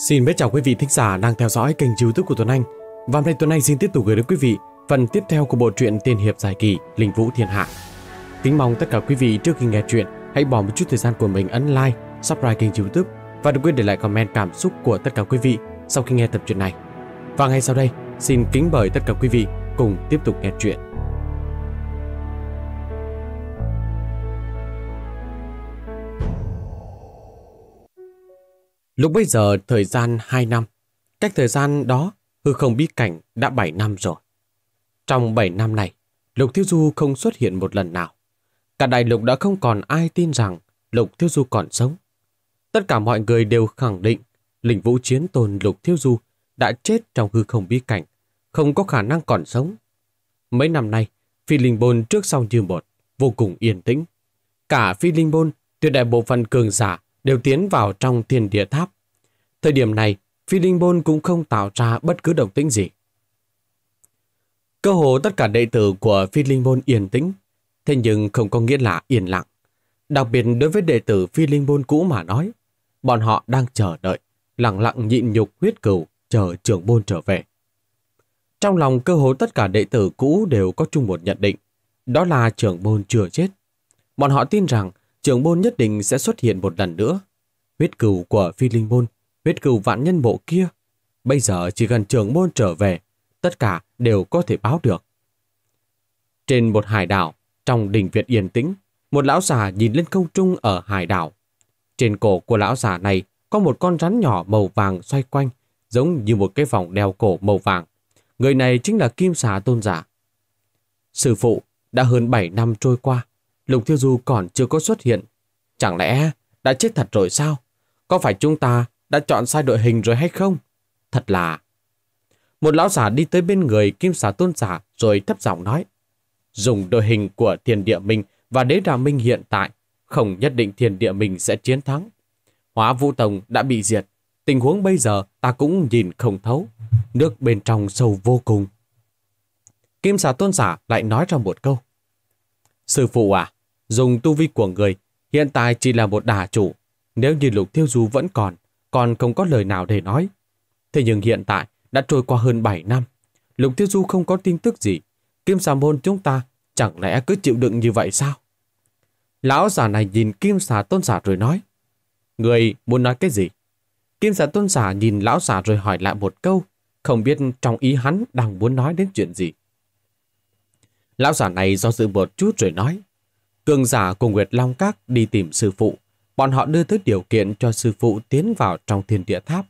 Xin biết chào quý vị thính giả đang theo dõi kênh youtube của Tuấn Anh Và hôm nay Tuấn Anh xin tiếp tục gửi đến quý vị phần tiếp theo của bộ truyện Tiên Hiệp Giải Kỳ Linh Vũ Thiên Hạ Kính mong tất cả quý vị trước khi nghe chuyện hãy bỏ một chút thời gian của mình ấn like, subscribe kênh youtube và đừng quên để lại comment cảm xúc của tất cả quý vị sau khi nghe tập truyện này Và ngay sau đây xin kính mời tất cả quý vị cùng tiếp tục nghe chuyện Lúc bây giờ thời gian 2 năm, cách thời gian đó hư không bí cảnh đã 7 năm rồi. Trong 7 năm này, Lục Thiếu Du không xuất hiện một lần nào. Cả đại lục đã không còn ai tin rằng Lục Thiếu Du còn sống. Tất cả mọi người đều khẳng định lĩnh vũ chiến tôn Lục Thiếu Du đã chết trong hư không bí cảnh, không có khả năng còn sống. Mấy năm nay, phi linh bôn trước sau như một, vô cùng yên tĩnh. Cả phi linh bôn, tuyệt đại bộ phận cường giả đều tiến vào trong thiên địa tháp Thời điểm này, phi linh môn cũng không tạo ra bất cứ động tĩnh gì. Cơ hồ tất cả đệ tử của phi linh môn yên tĩnh, thế nhưng không có nghĩa là yên lặng. Đặc biệt đối với đệ tử phi linh môn cũ mà nói, bọn họ đang chờ đợi, lặng lặng nhịn nhục huyết cửu, chờ trưởng môn trở về. Trong lòng cơ hồ tất cả đệ tử cũ đều có chung một nhận định, đó là trưởng môn chưa chết. Bọn họ tin rằng trưởng môn nhất định sẽ xuất hiện một lần nữa. Huyết cửu của phi linh môn huyết cừu vạn nhân bộ kia. Bây giờ chỉ cần trưởng môn trở về, tất cả đều có thể báo được. Trên một hải đảo, trong đình viện yên tĩnh, một lão già nhìn lên không trung ở hải đảo. Trên cổ của lão già này có một con rắn nhỏ màu vàng xoay quanh, giống như một cái vòng đeo cổ màu vàng. Người này chính là Kim Xà Tôn Giả. Sư phụ, đã hơn 7 năm trôi qua, Lục Thiêu Du còn chưa có xuất hiện. Chẳng lẽ đã chết thật rồi sao? Có phải chúng ta đã chọn sai đội hình rồi hay không? Thật là... Một lão giả đi tới bên người kim xà tôn giả rồi thấp giọng nói. Dùng đội hình của thiền địa mình và đế đà minh hiện tại, không nhất định thiền địa mình sẽ chiến thắng. Hóa vũ tông đã bị diệt, tình huống bây giờ ta cũng nhìn không thấu. Nước bên trong sâu vô cùng. Kim xà tôn giả lại nói ra một câu. Sư phụ à, dùng tu vi của người, hiện tại chỉ là một đà chủ. Nếu như lục thiêu du vẫn còn, còn không có lời nào để nói. Thế nhưng hiện tại đã trôi qua hơn 7 năm, Lục Tiêu Du không có tin tức gì. Kim sà môn chúng ta chẳng lẽ cứ chịu đựng như vậy sao? Lão giả này nhìn kim sà tôn giả rồi nói. Người muốn nói cái gì? Kim sà tôn giả nhìn lão giả rồi hỏi lại một câu, không biết trong ý hắn đang muốn nói đến chuyện gì. Lão giả này do dự một chút rồi nói. Cường giả cùng Nguyệt Long Các đi tìm sư phụ bọn họ đưa tới điều kiện cho sư phụ tiến vào trong thiên địa tháp.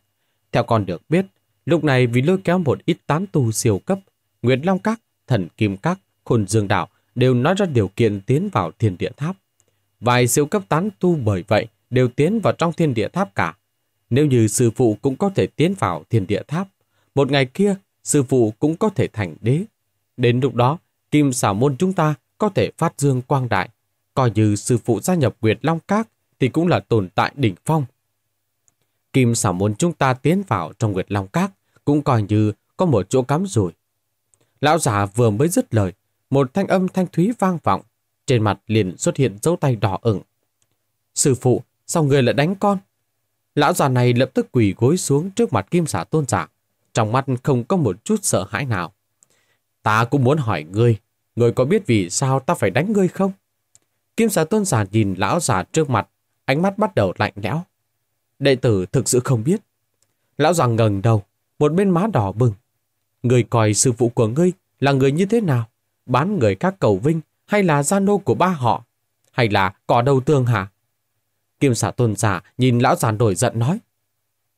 Theo con được biết, lúc này vì lôi kéo một ít tán tu siêu cấp, Nguyệt Long Các, Thần Kim Các, Khôn Dương Đạo đều nói ra điều kiện tiến vào thiên địa tháp. Vài siêu cấp tán tu bởi vậy đều tiến vào trong thiên địa tháp cả. Nếu như sư phụ cũng có thể tiến vào thiên địa tháp, một ngày kia sư phụ cũng có thể thành đế. Đến lúc đó, kim xảo môn chúng ta có thể phát dương quang đại. Coi như sư phụ gia nhập Nguyệt Long Các thì cũng là tồn tại đỉnh phong. Kim xảo muốn chúng ta tiến vào trong Nguyệt Long Các cũng coi như có một chỗ cắm rồi Lão già vừa mới dứt lời, một thanh âm thanh thúy vang vọng, trên mặt liền xuất hiện dấu tay đỏ ửng. Sư phụ, sao người lại đánh con? Lão già này lập tức quỳ gối xuống trước mặt kim xả tôn giả, trong mắt không có một chút sợ hãi nào. Ta cũng muốn hỏi ngươi, ngươi có biết vì sao ta phải đánh ngươi không? Kim xà tôn giả nhìn lão già trước mặt ánh mắt bắt đầu lạnh lẽo. Đệ tử thực sự không biết. Lão già ngẩng đầu, một bên má đỏ bừng. Người coi sư phụ của ngươi là người như thế nào? Bán người các cầu vinh hay là gia nô của ba họ? Hay là cỏ đầu tương hả? Kim xả tôn giả nhìn lão già nổi giận nói.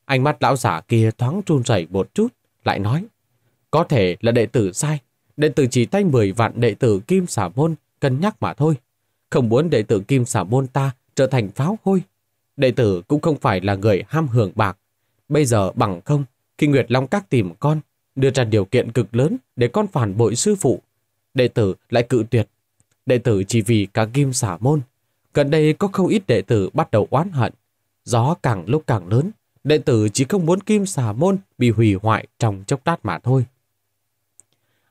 Ánh mắt lão giả kia thoáng run rẩy một chút, lại nói. Có thể là đệ tử sai. Đệ tử chỉ tay 10 vạn đệ tử Kim xả môn cân nhắc mà thôi. Không muốn đệ tử Kim xả môn ta trở thành pháo hôi. Đệ tử cũng không phải là người ham hưởng bạc. Bây giờ bằng không, khi Nguyệt Long Các tìm con, đưa ra điều kiện cực lớn để con phản bội sư phụ. Đệ tử lại cự tuyệt. Đệ tử chỉ vì cả kim xả môn. Gần đây có không ít đệ tử bắt đầu oán hận. Gió càng lúc càng lớn, đệ tử chỉ không muốn kim Xả môn bị hủy hoại trong chốc lát mà thôi.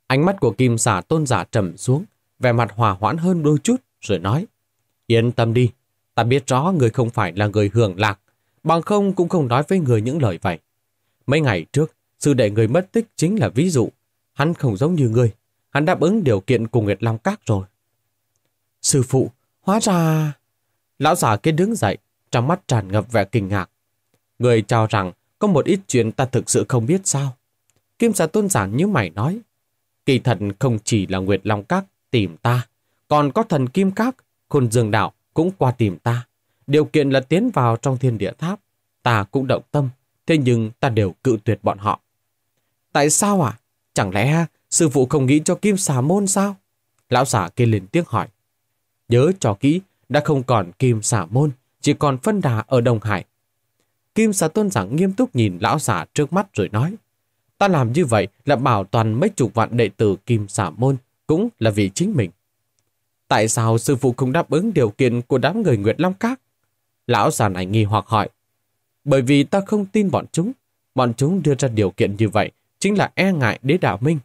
Ánh mắt của kim Xả tôn giả trầm xuống, vẻ mặt hòa hoãn hơn đôi chút rồi nói, yên tâm đi, Ta biết rõ người không phải là người hưởng lạc, bằng không cũng không nói với người những lời vậy. Mấy ngày trước, sư đệ người mất tích chính là ví dụ. Hắn không giống như người, hắn đáp ứng điều kiện cùng Nguyệt Long Các rồi. Sư phụ, hóa ra... Lão giả kia đứng dậy, trong mắt tràn ngập vẻ kinh ngạc. Người cho rằng có một ít chuyện ta thực sự không biết sao. Kim giả tôn giảng như mày nói. Kỳ thần không chỉ là Nguyệt Long Các tìm ta, còn có thần Kim Các, Khôn Dương Đạo cũng qua tìm ta. Điều kiện là tiến vào trong thiên địa tháp. Ta cũng động tâm, thế nhưng ta đều cự tuyệt bọn họ. Tại sao à? Chẳng lẽ sư phụ không nghĩ cho kim xà môn sao? Lão giả kia lên tiếng hỏi. Nhớ cho kỹ, đã không còn kim xà môn, chỉ còn phân đà ở Đông Hải. Kim xà tôn giả nghiêm túc nhìn lão giả trước mắt rồi nói. Ta làm như vậy là bảo toàn mấy chục vạn đệ tử kim xà môn, cũng là vì chính mình. Tại sao sư phụ không đáp ứng điều kiện của đám người Nguyệt Long Các? Lão già này nghi hoặc hỏi. Bởi vì ta không tin bọn chúng. Bọn chúng đưa ra điều kiện như vậy chính là e ngại đế đạo Minh.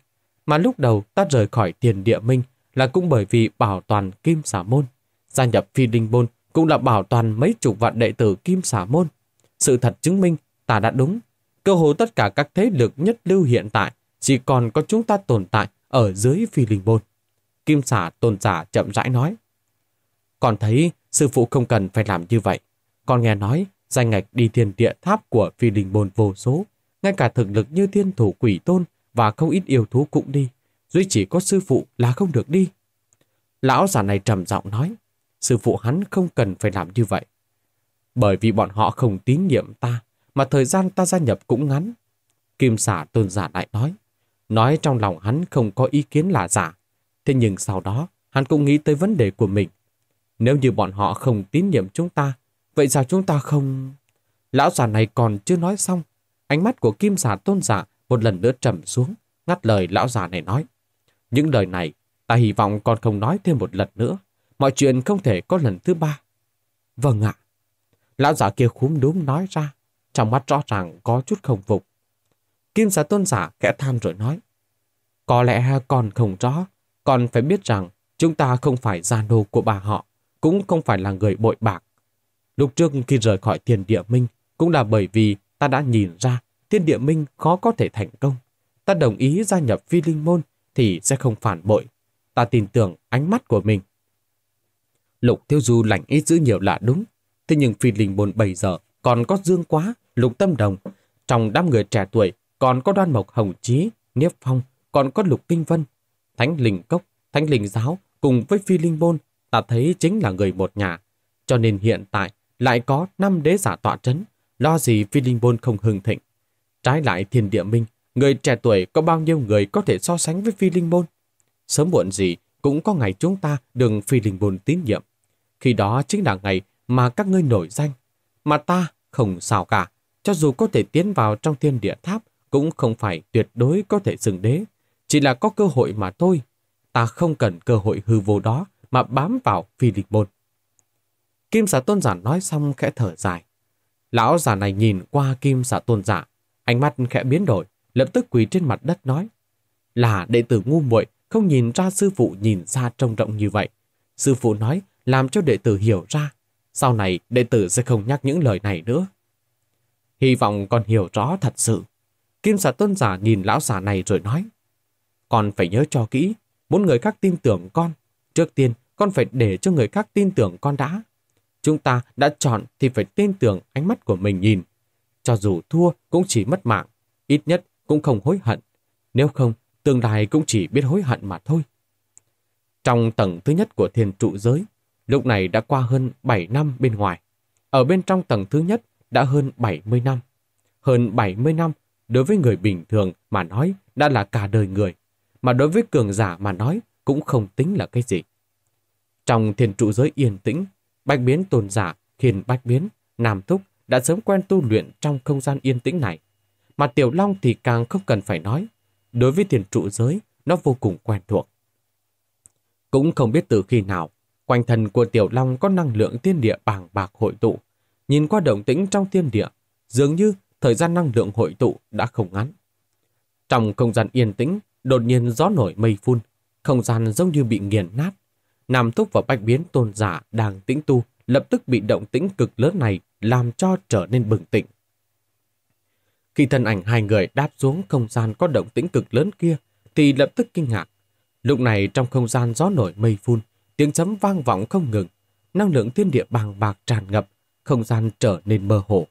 Mà lúc đầu ta rời khỏi tiền địa Minh là cũng bởi vì bảo toàn Kim Xà Môn. Gia nhập Phi Linh bôn cũng là bảo toàn mấy chục vạn đệ tử Kim Xà Môn. Sự thật chứng minh ta đã đúng. Cơ hồ tất cả các thế lực nhất lưu hiện tại chỉ còn có chúng ta tồn tại ở dưới Phi Linh bôn Kim xà tôn giả chậm rãi nói. Còn thấy sư phụ không cần phải làm như vậy. Con nghe nói danh ngạch đi thiên địa tháp của phi đình bồn vô số. Ngay cả thực lực như thiên thủ quỷ tôn và không ít yêu thú cũng đi. Duy chỉ có sư phụ là không được đi. Lão giả này trầm giọng nói. Sư phụ hắn không cần phải làm như vậy. Bởi vì bọn họ không tín nhiệm ta mà thời gian ta gia nhập cũng ngắn. Kim xả tôn giả lại nói. Nói trong lòng hắn không có ý kiến là giả, Thế nhưng sau đó, hắn cũng nghĩ tới vấn đề của mình. Nếu như bọn họ không tín nhiệm chúng ta, vậy sao chúng ta không... Lão già này còn chưa nói xong. Ánh mắt của kim giả tôn giả một lần nữa trầm xuống, ngắt lời lão già này nói. Những lời này, ta hy vọng con không nói thêm một lần nữa. Mọi chuyện không thể có lần thứ ba. Vâng ạ. Lão giả kia khúm đúm nói ra, trong mắt rõ ràng có chút không phục. Kim giả tôn giả kẽ than rồi nói. Có lẽ con không rõ còn phải biết rằng chúng ta không phải gia nô của bà họ, cũng không phải là người bội bạc. Lúc trước khi rời khỏi thiên địa minh, cũng là bởi vì ta đã nhìn ra thiên địa minh khó có thể thành công. Ta đồng ý gia nhập phi linh môn thì sẽ không phản bội. Ta tin tưởng ánh mắt của mình. Lục Tiêu Du lạnh ít giữ nhiều là đúng. Thế nhưng phi linh môn bây giờ còn có dương quá, lục tâm đồng. Trong đám người trẻ tuổi còn có đoan mộc hồng trí niếp phong, còn có lục kinh vân, Thánh Linh Cốc, Thánh Linh Giáo cùng với Phi Linh Môn ta thấy chính là người một nhà. Cho nên hiện tại lại có năm đế giả tọa trấn lo gì Phi Linh Môn không hưng thịnh. Trái lại thiên địa minh, người trẻ tuổi có bao nhiêu người có thể so sánh với Phi Linh Môn? Sớm muộn gì cũng có ngày chúng ta đừng Phi Linh Môn tín nhiệm. Khi đó chính là ngày mà các ngươi nổi danh. Mà ta không sao cả, cho dù có thể tiến vào trong thiên địa tháp cũng không phải tuyệt đối có thể xưng đế. Chỉ là có cơ hội mà thôi. Ta không cần cơ hội hư vô đó mà bám vào phi địch môn. Kim giả tôn giả nói xong khẽ thở dài. Lão giả này nhìn qua kim giả tôn giả, ánh mắt khẽ biến đổi, lập tức quỳ trên mặt đất nói. Là đệ tử ngu muội không nhìn ra sư phụ nhìn ra trông rộng như vậy. Sư phụ nói làm cho đệ tử hiểu ra. Sau này đệ tử sẽ không nhắc những lời này nữa. Hy vọng còn hiểu rõ thật sự. Kim giả tôn giả nhìn lão giả này rồi nói. Con phải nhớ cho kỹ, muốn người khác tin tưởng con. Trước tiên, con phải để cho người khác tin tưởng con đã. Chúng ta đã chọn thì phải tin tưởng ánh mắt của mình nhìn. Cho dù thua cũng chỉ mất mạng, ít nhất cũng không hối hận. Nếu không, tương lai cũng chỉ biết hối hận mà thôi. Trong tầng thứ nhất của thiên trụ giới, lúc này đã qua hơn 7 năm bên ngoài. Ở bên trong tầng thứ nhất đã hơn 70 năm. Hơn 70 năm đối với người bình thường mà nói đã là cả đời người mà đối với cường giả mà nói cũng không tính là cái gì. Trong thiền trụ giới yên tĩnh, bách biến tôn giả, hiền bách biến, nam thúc đã sớm quen tu luyện trong không gian yên tĩnh này. Mà tiểu long thì càng không cần phải nói, đối với thiền trụ giới nó vô cùng quen thuộc. Cũng không biết từ khi nào, quanh thân của tiểu long có năng lượng thiên địa bàng bạc hội tụ. Nhìn qua động tĩnh trong thiên địa, dường như thời gian năng lượng hội tụ đã không ngắn. Trong không gian yên tĩnh, Đột nhiên gió nổi mây phun, không gian giống như bị nghiền nát. Nam thúc và Bạch Biến tôn giả đang tĩnh tu, lập tức bị động tĩnh cực lớn này làm cho trở nên bừng tỉnh Khi thân ảnh hai người đáp xuống không gian có động tĩnh cực lớn kia, thì lập tức kinh ngạc. Lúc này trong không gian gió nổi mây phun, tiếng chấm vang vọng không ngừng, năng lượng thiên địa bàng bạc tràn ngập, không gian trở nên mơ hồ.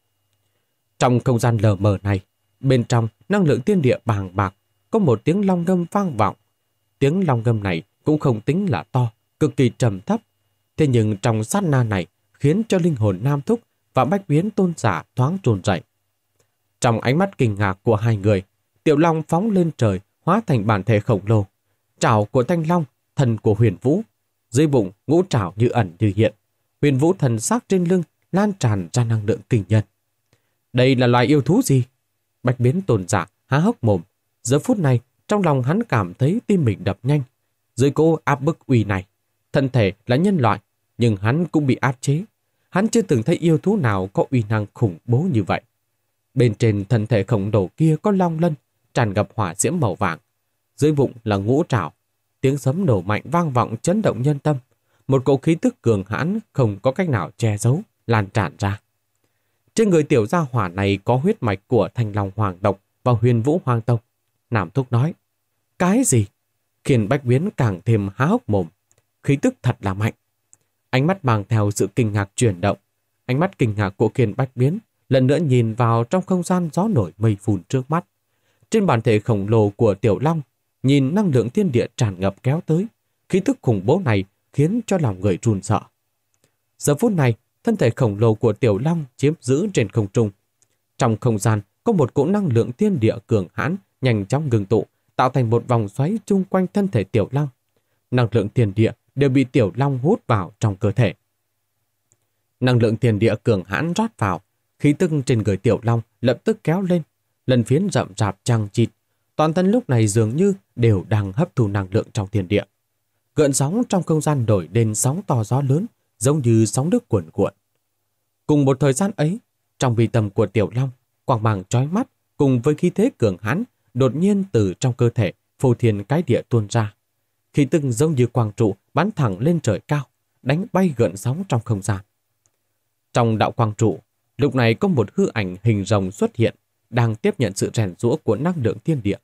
Trong không gian lờ mờ này, bên trong năng lượng thiên địa bàng bạc có một tiếng long ngâm vang vọng. Tiếng long ngâm này cũng không tính là to, cực kỳ trầm thấp. Thế nhưng trong sát na này khiến cho linh hồn Nam Thúc và bách biến tôn giả thoáng trồn dậy. Trong ánh mắt kinh ngạc của hai người, Tiểu Long phóng lên trời hóa thành bản thể khổng lồ. Trảo của Thanh Long, thần của huyền vũ. Dưới bụng ngũ trảo như ẩn như hiện. Huyền vũ thần sắc trên lưng lan tràn ra năng lượng kinh nhân. Đây là loài yêu thú gì? Bạch biến tồn giả há hốc mồm Giờ phút này, trong lòng hắn cảm thấy tim mình đập nhanh. Dưới cô áp bức uy này, thân thể là nhân loại, nhưng hắn cũng bị áp chế. Hắn chưa từng thấy yêu thú nào có uy năng khủng bố như vậy. Bên trên thân thể khổng lồ kia có long lân, tràn ngập hỏa diễm màu vàng. Dưới bụng là ngũ trảo, tiếng sấm nổ mạnh vang vọng chấn động nhân tâm. Một cỗ khí tức cường hãn không có cách nào che giấu, lan tràn ra. Trên người tiểu gia hỏa này có huyết mạch của thành long hoàng tộc và huyền vũ hoàng tộc. Nam Thúc nói, cái gì? Khiến Bách Biến càng thêm há hốc mồm, khí tức thật là mạnh. Ánh mắt mang theo sự kinh ngạc chuyển động, ánh mắt kinh ngạc của Kiên Bách Biến lần nữa nhìn vào trong không gian gió nổi mây phùn trước mắt. Trên bản thể khổng lồ của Tiểu Long, nhìn năng lượng thiên địa tràn ngập kéo tới, khí tức khủng bố này khiến cho lòng người run sợ. Giờ phút này, thân thể khổng lồ của Tiểu Long chiếm giữ trên không trung. Trong không gian có một cỗ năng lượng thiên địa cường hãn nhanh chóng ngừng tụ, tạo thành một vòng xoáy chung quanh thân thể tiểu long. Năng lượng tiền địa đều bị tiểu long hút vào trong cơ thể. Năng lượng tiền địa cường hãn rót vào, khí tức trên người tiểu long lập tức kéo lên, lần phiến rậm rạp trăng chịt. Toàn thân lúc này dường như đều đang hấp thu năng lượng trong tiền địa. Gợn sóng trong không gian đổi lên sóng to gió lớn, giống như sóng nước cuồn cuộn. Cùng một thời gian ấy, trong vi tâm của tiểu long, quang màng trói mắt cùng với khí thế cường hãn đột nhiên từ trong cơ thể phô thiên cái địa tuôn ra. Khi từng giống như quang trụ bắn thẳng lên trời cao, đánh bay gợn sóng trong không gian. Trong đạo quang trụ, lúc này có một hư ảnh hình rồng xuất hiện, đang tiếp nhận sự rèn rũa của năng lượng thiên địa.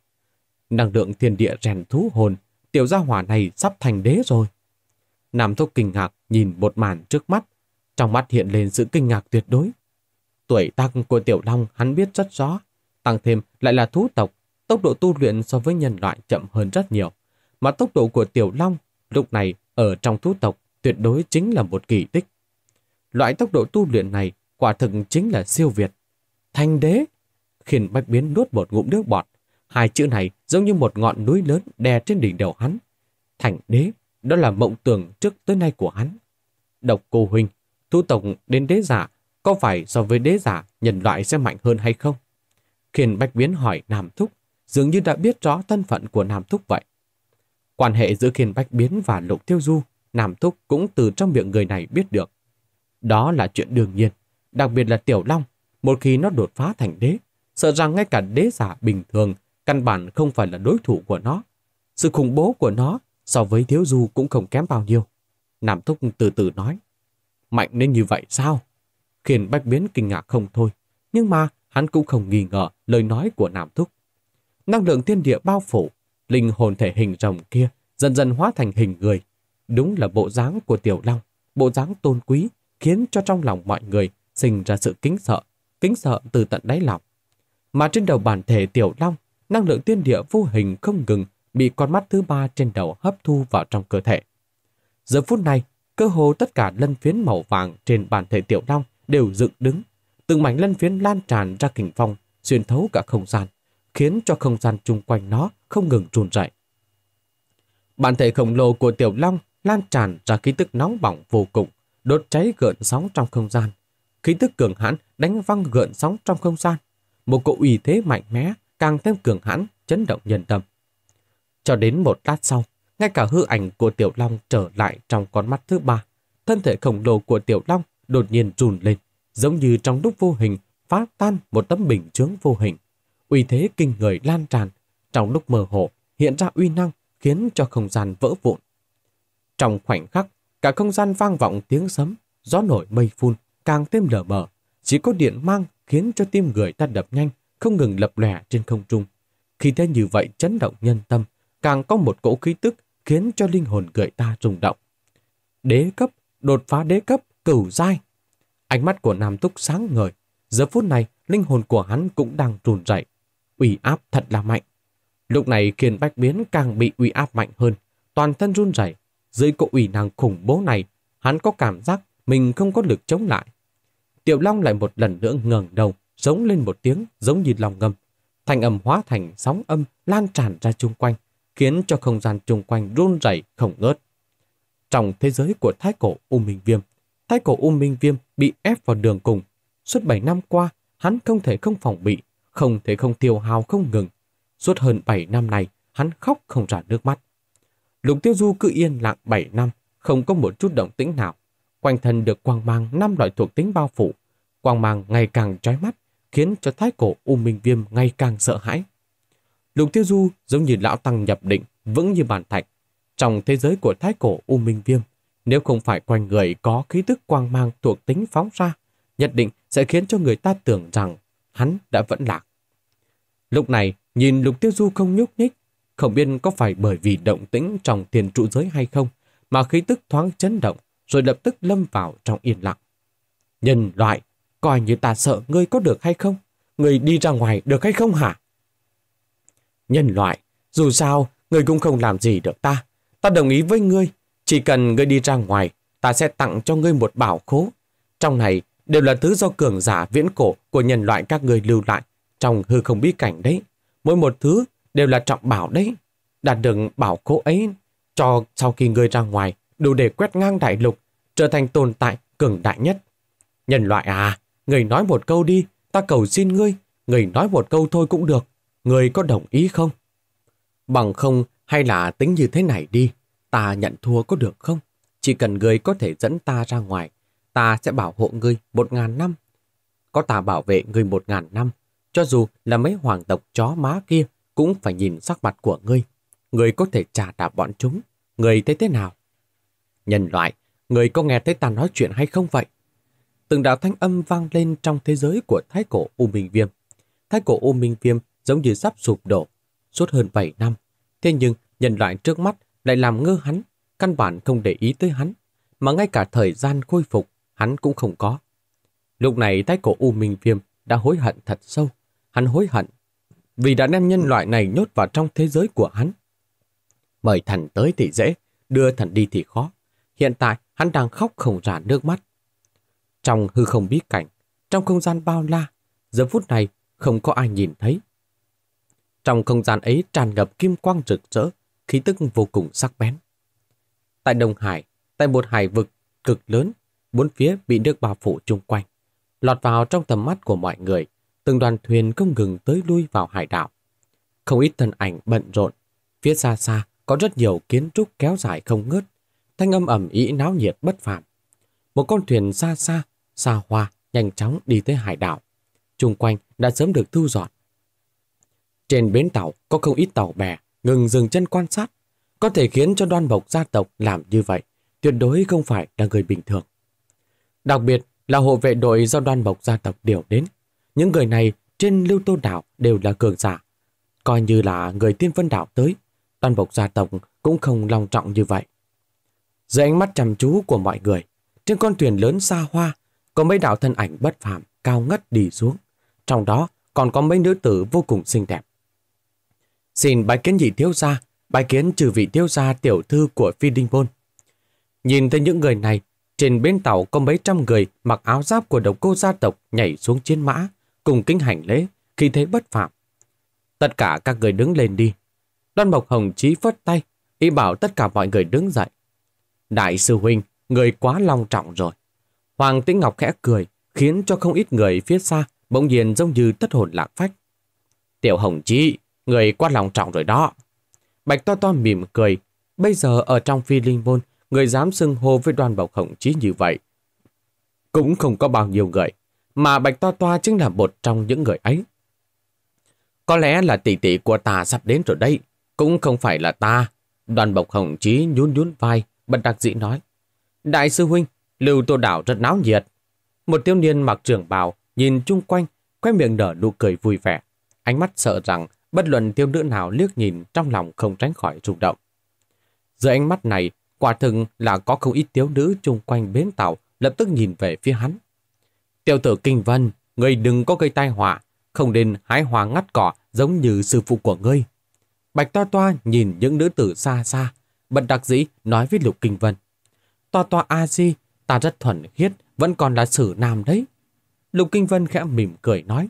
Năng lượng thiên địa rèn thú hồn, tiểu gia hỏa này sắp thành đế rồi. Nam Thúc kinh ngạc nhìn một màn trước mắt, trong mắt hiện lên sự kinh ngạc tuyệt đối. Tuổi tăng của Tiểu Long hắn biết rất rõ, tăng thêm lại là thú tộc, tốc độ tu luyện so với nhân loại chậm hơn rất nhiều, mà tốc độ của Tiểu Long lúc này ở trong thú tộc tuyệt đối chính là một kỳ tích. Loại tốc độ tu luyện này quả thực chính là siêu việt. Thành đế khiến Bách Biến nuốt một ngụm nước bọt. Hai chữ này giống như một ngọn núi lớn đè trên đỉnh đầu hắn. Thành đế, đó là mộng tưởng trước tới nay của hắn. Độc cô huynh, thu tổng đến đế giả, có phải so với đế giả nhân loại sẽ mạnh hơn hay không? Khiến Bách Biến hỏi Nam Thúc dường như đã biết rõ thân phận của Nam Thúc vậy. Quan hệ giữa Kiên Bách Biến và Lục Tiêu Du, Nam Thúc cũng từ trong miệng người này biết được. Đó là chuyện đương nhiên, đặc biệt là Tiểu Long, một khi nó đột phá thành đế, sợ rằng ngay cả đế giả bình thường căn bản không phải là đối thủ của nó. Sự khủng bố của nó so với Thiếu Du cũng không kém bao nhiêu. Nam Thúc từ từ nói, mạnh nên như vậy sao? Khiến Bách Biến kinh ngạc không thôi, nhưng mà hắn cũng không nghi ngờ lời nói của Nam Thúc năng lượng thiên địa bao phủ, linh hồn thể hình rồng kia dần dần hóa thành hình người. Đúng là bộ dáng của Tiểu Long, bộ dáng tôn quý, khiến cho trong lòng mọi người sinh ra sự kính sợ, kính sợ từ tận đáy lòng. Mà trên đầu bản thể Tiểu Long, năng lượng thiên địa vô hình không ngừng bị con mắt thứ ba trên đầu hấp thu vào trong cơ thể. Giờ phút này, cơ hồ tất cả lân phiến màu vàng trên bản thể Tiểu Long đều dựng đứng. Từng mảnh lân phiến lan tràn ra kình phong, xuyên thấu cả không gian, khiến cho không gian chung quanh nó không ngừng trùn dậy. Bản thể khổng lồ của Tiểu Long lan tràn ra khí tức nóng bỏng vô cùng, đốt cháy gợn sóng trong không gian. Khí tức cường hãn đánh văng gợn sóng trong không gian. Một cỗ uy thế mạnh mẽ càng thêm cường hãn, chấn động nhân tâm. Cho đến một lát sau, ngay cả hư ảnh của Tiểu Long trở lại trong con mắt thứ ba. Thân thể khổng lồ của Tiểu Long đột nhiên trùn lên, giống như trong lúc vô hình phá tan một tấm bình chướng vô hình uy thế kinh người lan tràn, trong lúc mơ hồ hiện ra uy năng khiến cho không gian vỡ vụn. Trong khoảnh khắc, cả không gian vang vọng tiếng sấm, gió nổi mây phun, càng thêm lờ mờ, chỉ có điện mang khiến cho tim người ta đập nhanh, không ngừng lập lòe trên không trung. Khi thế như vậy chấn động nhân tâm, càng có một cỗ khí tức khiến cho linh hồn người ta rung động. Đế cấp, đột phá đế cấp, cửu giai. Ánh mắt của Nam Túc sáng ngời, giờ phút này linh hồn của hắn cũng đang run rẩy uy áp thật là mạnh. Lúc này Kiền Bách Biến càng bị uy áp mạnh hơn, toàn thân run rẩy. Dưới cỗ ủy năng khủng bố này, hắn có cảm giác mình không có lực chống lại. Tiểu Long lại một lần nữa ngẩng đầu, giống lên một tiếng giống như lòng ngầm, Thành âm hóa thành sóng âm lan tràn ra chung quanh, khiến cho không gian chung quanh run rẩy không ngớt. Trong thế giới của thái cổ U Minh Viêm, thái cổ U Minh Viêm bị ép vào đường cùng. Suốt 7 năm qua, hắn không thể không phòng bị, không thể không tiêu hao không ngừng. Suốt hơn 7 năm này, hắn khóc không ra nước mắt. Lục Tiêu Du cứ yên lặng 7 năm, không có một chút động tĩnh nào. Quanh thân được quang mang năm loại thuộc tính bao phủ. Quang mang ngày càng trói mắt, khiến cho thái cổ U Minh Viêm ngày càng sợ hãi. Lục Tiêu Du giống như lão tăng nhập định, vững như bàn thạch. Trong thế giới của thái cổ U Minh Viêm, nếu không phải quanh người có khí tức quang mang thuộc tính phóng ra, nhất định sẽ khiến cho người ta tưởng rằng hắn đã vẫn lạc. Lúc này, nhìn Lục Tiêu Du không nhúc nhích, không biết có phải bởi vì động tĩnh trong tiền trụ giới hay không, mà khí tức thoáng chấn động, rồi lập tức lâm vào trong yên lặng. Nhân loại, coi như ta sợ ngươi có được hay không? Ngươi đi ra ngoài được hay không hả? Nhân loại, dù sao, ngươi cũng không làm gì được ta. Ta đồng ý với ngươi, chỉ cần ngươi đi ra ngoài, ta sẽ tặng cho ngươi một bảo khố. Trong này đều là thứ do cường giả viễn cổ của nhân loại các người lưu lại trong hư không bí cảnh đấy. Mỗi một thứ đều là trọng bảo đấy. Đạt được bảo cố ấy cho sau khi ngươi ra ngoài đủ để quét ngang đại lục, trở thành tồn tại cường đại nhất. Nhân loại à, người nói một câu đi, ta cầu xin ngươi, người nói một câu thôi cũng được, người có đồng ý không? Bằng không hay là tính như thế này đi, ta nhận thua có được không? Chỉ cần người có thể dẫn ta ra ngoài, ta sẽ bảo hộ ngươi một ngàn năm. Có ta bảo vệ ngươi một ngàn năm, cho dù là mấy hoàng tộc chó má kia cũng phải nhìn sắc mặt của ngươi. Ngươi có thể trả đạp bọn chúng, ngươi thấy thế nào? Nhân loại, ngươi có nghe thấy ta nói chuyện hay không vậy? Từng đạo thanh âm vang lên trong thế giới của thái cổ U Minh Viêm. Thái cổ U Minh Viêm giống như sắp sụp đổ, suốt hơn 7 năm. Thế nhưng nhân loại trước mắt lại làm ngơ hắn, căn bản không để ý tới hắn, mà ngay cả thời gian khôi phục hắn cũng không có. Lúc này tay cổ U Minh Viêm đã hối hận thật sâu. Hắn hối hận vì đã đem nhân loại này nhốt vào trong thế giới của hắn. Mời thần tới thì dễ, đưa thần đi thì khó. Hiện tại hắn đang khóc không ra nước mắt. Trong hư không biết cảnh, trong không gian bao la, giờ phút này không có ai nhìn thấy. Trong không gian ấy tràn ngập kim quang rực rỡ, khí tức vô cùng sắc bén. Tại Đông Hải, tại một hải vực cực lớn, bốn phía bị nước bao phủ chung quanh. Lọt vào trong tầm mắt của mọi người, từng đoàn thuyền không ngừng tới lui vào hải đảo. Không ít thân ảnh bận rộn, phía xa xa có rất nhiều kiến trúc kéo dài không ngớt, thanh âm ầm ĩ náo nhiệt bất phàm. Một con thuyền xa xa, xa hoa, nhanh chóng đi tới hải đảo. Trung quanh đã sớm được thu dọn. Trên bến tàu có không ít tàu bè, ngừng dừng chân quan sát. Có thể khiến cho đoan bộc gia tộc làm như vậy, tuyệt đối không phải là người bình thường. Đặc biệt là hộ vệ đội do đoan mộc gia tộc điều đến. Những người này trên lưu tô đảo đều là cường giả, coi như là người tiên vân đảo tới. Đoan mộc gia tộc cũng không long trọng như vậy. Dưới ánh mắt chăm chú của mọi người, trên con thuyền lớn xa hoa, có mấy đạo thân ảnh bất phàm cao ngất đi xuống. Trong đó còn có mấy nữ tử vô cùng xinh đẹp. Xin bài kiến nhị thiếu gia, bài kiến trừ vị thiếu gia tiểu thư của Phi Đinh Bôn. Nhìn thấy những người này, trên bến tàu có mấy trăm người mặc áo giáp của độc cô gia tộc nhảy xuống chiến mã, cùng kính hành lễ, khi thế bất phạm. Tất cả các người đứng lên đi. Đoan Mộc Hồng Chí phất tay, ý bảo tất cả mọi người đứng dậy. Đại sư Huynh, người quá long trọng rồi. Hoàng Tĩnh Ngọc khẽ cười, khiến cho không ít người phía xa bỗng nhiên giống như tất hồn lạc phách. Tiểu Hồng Chí, người quá lòng trọng rồi đó. Bạch To To mỉm cười, bây giờ ở trong phi linh môn người dám xưng hô với đoan bộc hồng chí như vậy. Cũng không có bao nhiêu người, mà Bạch Toa Toa chính là một trong những người ấy. Có lẽ là tỷ tỷ của ta sắp đến rồi đây, cũng không phải là ta. Đoàn bộc hồng chí nhún nhún vai, bật đặc dĩ nói. Đại sư huynh, lưu tô đảo rất náo nhiệt. Một thiếu niên mặc trường bào, nhìn chung quanh, khoe miệng nở nụ cười vui vẻ. Ánh mắt sợ rằng bất luận thiếu nữ nào liếc nhìn trong lòng không tránh khỏi rung động. Giữa ánh mắt này, Quả thực là có không ít thiếu nữ chung quanh bến tàu lập tức nhìn về phía hắn. Tiểu tử Kinh Vân, ngươi đừng có gây tai họa, không nên hái hoa ngắt cỏ giống như sư phụ của ngươi. Bạch Toa Toa nhìn những nữ tử xa xa, bận đặc dĩ nói với Lục Kinh Vân. Toa Toa A Di, ta rất thuần khiết, vẫn còn là sử nam đấy. Lục Kinh Vân khẽ mỉm cười nói.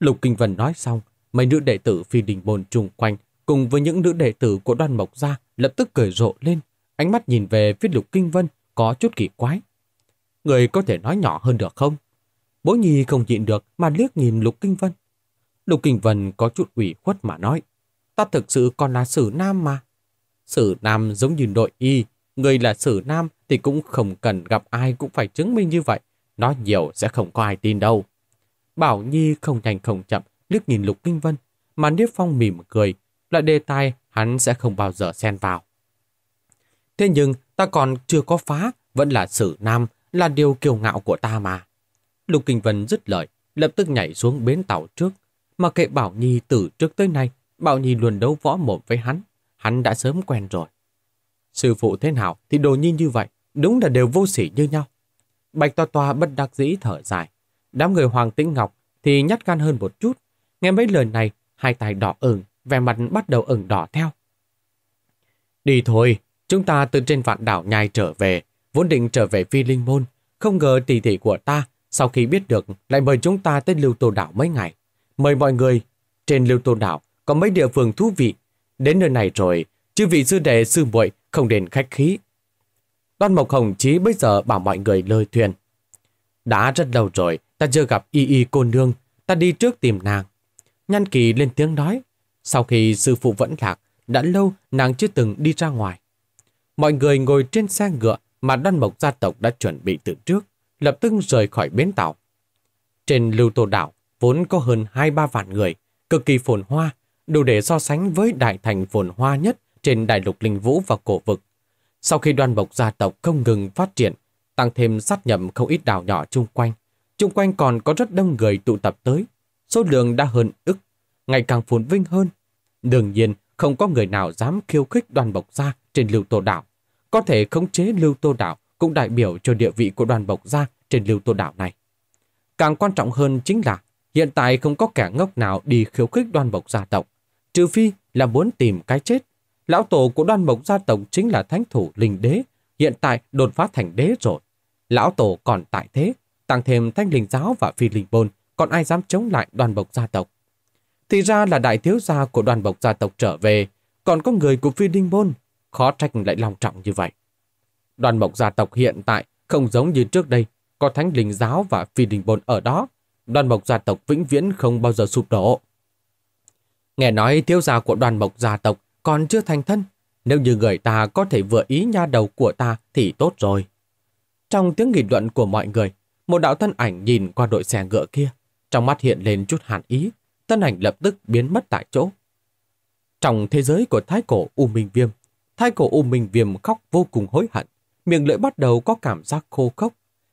Lục Kinh Vân nói xong, mấy nữ đệ tử phi đình bồn chung quanh cùng với những nữ đệ tử của đoàn mộc gia lập tức cười rộ lên. Ánh mắt nhìn về phía lục kinh vân có chút kỳ quái. Người có thể nói nhỏ hơn được không? Bố nhi không nhịn được mà liếc nhìn lục kinh vân. Lục kinh vân có chút ủy khuất mà nói. Ta thực sự còn là sử nam mà. Sử nam giống như đội y. Người là sử nam thì cũng không cần gặp ai cũng phải chứng minh như vậy. Nói nhiều sẽ không có ai tin đâu. Bảo Nhi không nhanh không chậm liếc nhìn Lục Kinh Vân, mà Niếp Phong mỉm cười, loại đề tài hắn sẽ không bao giờ xen vào. Thế nhưng ta còn chưa có phá, vẫn là sử nam, là điều kiêu ngạo của ta mà. Lục Kinh Vân dứt lời, lập tức nhảy xuống bến tàu trước. Mà kệ Bảo Nhi từ trước tới nay, Bảo Nhi luôn đấu võ mồm với hắn. Hắn đã sớm quen rồi. Sư phụ thế nào thì đồ nhi như vậy, đúng là đều vô sỉ như nhau. Bạch Toa Toa bất đắc dĩ thở dài. Đám người Hoàng Tĩnh Ngọc thì nhát gan hơn một chút. Nghe mấy lời này, hai tay đỏ ửng, vẻ mặt bắt đầu ửng đỏ theo. Đi thôi, Chúng ta từ trên vạn đảo nhai trở về, vốn định trở về phi linh môn. Không ngờ tỷ tỷ của ta, sau khi biết được, lại mời chúng ta tới lưu tô đảo mấy ngày. Mời mọi người, trên lưu tô đảo có mấy địa phương thú vị. Đến nơi này rồi, chứ vị sư đệ sư muội không đến khách khí. Đoan Mộc Hồng Chí bây giờ bảo mọi người lơi thuyền. Đã rất lâu rồi, ta chưa gặp y y cô nương, ta đi trước tìm nàng. Nhan Kỳ lên tiếng nói, sau khi sư phụ vẫn lạc, đã lâu nàng chưa từng đi ra ngoài. Mọi người ngồi trên xe ngựa mà đoan mộc gia tộc đã chuẩn bị từ trước, lập tức rời khỏi bến tàu. Trên lưu tô đảo vốn có hơn hai ba vạn người, cực kỳ phồn hoa, đủ để so sánh với đại thành phồn hoa nhất trên đại lục linh vũ và cổ vực. Sau khi đoàn bộc gia tộc không ngừng phát triển, tăng thêm sát nhậm không ít đảo nhỏ chung quanh, chung quanh còn có rất đông người tụ tập tới, số lượng đã hơn ức, ngày càng phồn vinh hơn. Đương nhiên, không có người nào dám khiêu khích đoàn bộc gia trên lưu tô đảo. Có thể khống chế lưu tô đảo cũng đại biểu cho địa vị của đoàn bộc gia trên lưu tô đảo này. Càng quan trọng hơn chính là hiện tại không có kẻ ngốc nào đi khiêu khích đoàn bộc gia tộc, trừ phi là muốn tìm cái chết. Lão tổ của đoàn bộc gia tộc chính là thánh thủ linh đế, hiện tại đột phá thành đế rồi. Lão tổ còn tại thế, tăng thêm thanh linh giáo và phi linh bôn, còn ai dám chống lại đoàn bộc gia tộc. Thì ra là đại thiếu gia của đoàn bộc gia tộc trở về, còn có người của phi linh bôn khó trách lại long trọng như vậy. Đoàn mộc gia tộc hiện tại không giống như trước đây, có thánh linh giáo và phi đình bồn ở đó. Đoàn mộc gia tộc vĩnh viễn không bao giờ sụp đổ. Nghe nói thiếu gia của đoàn mộc gia tộc còn chưa thành thân. Nếu như người ta có thể vừa ý nha đầu của ta thì tốt rồi. Trong tiếng nghị luận của mọi người, một đạo thân ảnh nhìn qua đội xe ngựa kia. Trong mắt hiện lên chút hàn ý, thân ảnh lập tức biến mất tại chỗ. Trong thế giới của thái cổ U Minh Viêm, Thái cổ U Minh Viêm khóc vô cùng hối hận, miệng lưỡi bắt đầu có cảm giác khô khốc.